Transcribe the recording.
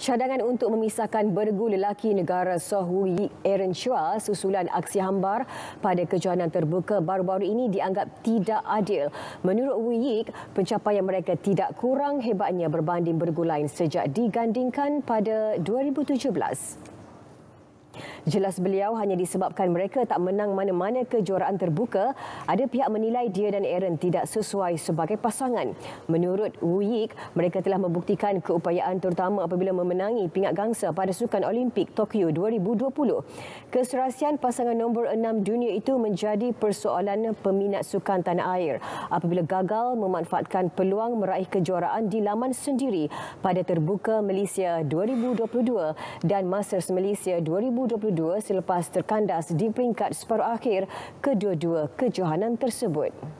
Cadangan untuk memisahkan bergu lelaki negara Sohui Aaron Chua susulan aksi hambar pada kejohanan terbuka baru-baru ini dianggap tidak adil. Menurut Wiik, pencapaian mereka tidak kurang hebatnya berbanding bergu lain sejak digandingkan pada 2017. Jelas beliau hanya disebabkan mereka tak menang mana-mana kejuaraan terbuka, ada pihak menilai dia dan Aaron tidak sesuai sebagai pasangan. Menurut Wuyik, mereka telah membuktikan keupayaan terutama apabila memenangi pingat gangsa pada Sukan Olimpik Tokyo 2020. Keserasian pasangan nombor enam dunia itu menjadi persoalan peminat sukan tanah air apabila gagal memanfaatkan peluang meraih kejuaraan di laman sendiri pada terbuka Malaysia 2022 dan Masters Malaysia 2022 kedua selepas terkandas di peringkat separuh akhir kedua-dua kejohanan tersebut.